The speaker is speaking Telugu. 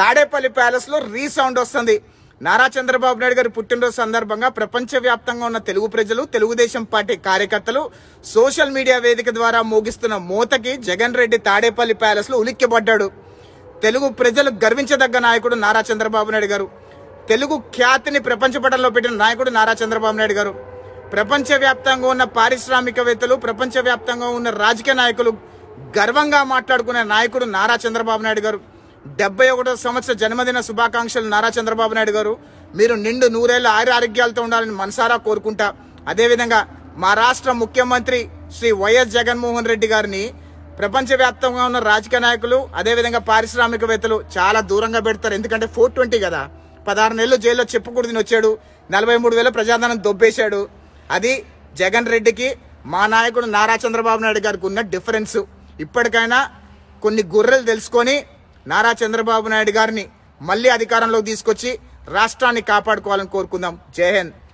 తాడేపల్లి ప్యాలెస్లో రీసౌండ్ వస్తుంది నారా చంద్రబాబు నాయుడు గారి పుట్టినరోజు సందర్భంగా ప్రపంచవ్యాప్తంగా ఉన్న తెలుగు ప్రజలు తెలుగుదేశం పార్టీ కార్యకర్తలు సోషల్ మీడియా వేదిక ద్వారా మోగిస్తున్న మూతకి జగన్ రెడ్డి తాడేపల్లి ప్యాలెస్లో ఉలిక్కిపడ్డాడు తెలుగు ప్రజలు గర్వించదగ్గ నాయకుడు నారా చంద్రబాబు నాయుడు గారు తెలుగు ఖ్యాతిని ప్రపంచ పటంలో పెట్టిన నాయకుడు నారా చంద్రబాబు నాయుడు గారు ప్రపంచవ్యాప్తంగా ఉన్న పారిశ్రామికవేత్తలు ప్రపంచవ్యాప్తంగా ఉన్న రాజకీయ నాయకులు గర్వంగా మాట్లాడుకునే నాయకుడు నారా చంద్రబాబు నాయుడు గారు డెబ్బై ఒకటో సంవత్సర జన్మదిన శుభాకాంక్షలు నారా చంద్రబాబు నాయుడు గారు మీరు నిండు నూరేళ్ళ ఆయుర ఆరోగ్యాలతో ఉండాలని మనసారా కోరుకుంటా అదేవిధంగా మా రాష్ట్ర ముఖ్యమంత్రి శ్రీ వైఎస్ జగన్మోహన్ రెడ్డి గారిని ప్రపంచవ్యాప్తంగా ఉన్న రాజకీయ నాయకులు అదేవిధంగా పారిశ్రామికవేత్తలు చాలా దూరంగా పెడతారు ఎందుకంటే ఫోర్ ట్వంటీ కదా పదహారు నెలలు జైల్లో చెప్పుకూడదని వచ్చాడు నలభై మూడు వేల ప్రజాధనం దొబ్బేశాడు అది జగన్ రెడ్డికి మా నాయకుడు నారా చంద్రబాబు నాయుడు గారికి ఉన్న డిఫరెన్స్ ఇప్పటికైనా కొన్ని గుర్రెలు తెలుసుకొని నారా చంద్రబాబు నాయుడు గారిని మళ్ళీ అధికారంలోకి తీసుకొచ్చి రాష్ట్రాన్ని కాపాడుకోవాలని కోరుకుందాం జై హింద్